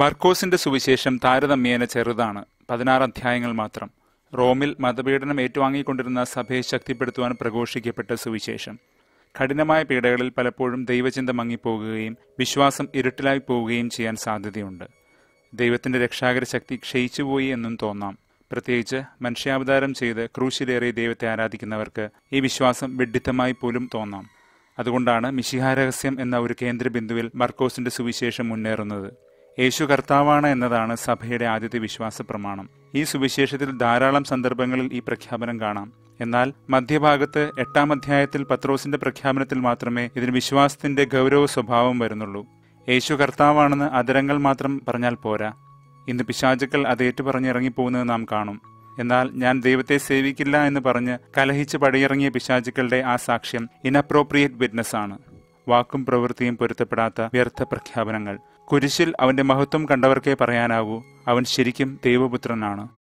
മർക്കോസിന്റെ സുവിശേഷം താരതമ്യേന ചെറുതാണ് പതിനാറ് അധ്യായങ്ങൾ മാത്രം റോമിൽ മതപീഡനം ഏറ്റുവാങ്ങിക്കൊണ്ടിരുന്ന സഭയെ ശക്തിപ്പെടുത്തുവാൻ പ്രഘോഷിക്കപ്പെട്ട സുവിശേഷം കഠിനമായ പീഡകളിൽ പലപ്പോഴും ദൈവചിന്ത മങ്ങിപ്പോകുകയും വിശ്വാസം ഇരുട്ടിലായി പോവുകയും ചെയ്യാൻ സാധ്യതയുണ്ട് ദൈവത്തിന്റെ രക്ഷാകര ശക്തി ക്ഷയിച്ചുപോയി എന്നും തോന്നാം പ്രത്യേകിച്ച് മനുഷ്യാവതാരം ചെയ്ത് ക്രൂശിലേറി ദൈവത്തെ ആരാധിക്കുന്നവർക്ക് ഈ വിശ്വാസം വിഡ്ഢിത്തമായി പോലും തോന്നാം അതുകൊണ്ടാണ് മിശിഹാരഹസ്യം എന്ന ഒരു കേന്ദ്രബിന്ദുവിൽ മർക്കോസിന്റെ സുവിശേഷം മുന്നേറുന്നത് യേശു കർത്താവാണ് എന്നതാണ് സഭയുടെ ആദ്യത്തെ വിശ്വാസ പ്രമാണം ഈ സുവിശേഷത്തിൽ ധാരാളം സന്ദർഭങ്ങളിൽ ഈ പ്രഖ്യാപനം കാണാം എന്നാൽ മധ്യഭാഗത്ത് എട്ടാം അധ്യായത്തിൽ പത്രോസിന്റെ പ്രഖ്യാപനത്തിൽ മാത്രമേ ഇതിന് വിശ്വാസത്തിന്റെ ഗൗരവ സ്വഭാവം വരുന്നുള്ളൂ യേശു കർത്താവാണെന്ന് അതരങ്ങൾ മാത്രം പറഞ്ഞാൽ പോരാ ഇന്ന് പിശാചുക്കൾ അത് ഏറ്റുപറഞ്ഞിറങ്ങിപ്പോകുന്നത് നാം കാണും എന്നാൽ ഞാൻ ദൈവത്തെ സേവിക്കില്ല എന്ന് പറഞ്ഞ് കലഹിച്ച് പടിയിറങ്ങിയ പിശാചുക്കളുടെ ആ സാക്ഷ്യം ഇൻഅപ്രോപ്രിയേറ്റ് വിറ്റ്നസ് ആണ് വാക്കും പ്രവൃത്തിയും പൊരുത്തപ്പെടാത്ത വ്യർത്ഥ പ്രഖ്യാപനങ്ങൾ കുരിശിൽ അവന്റെ മഹത്വം കണ്ടവർക്കേ പറയാനാവൂ അവൻ ശരിക്കും ദൈവപുത്രനാണ്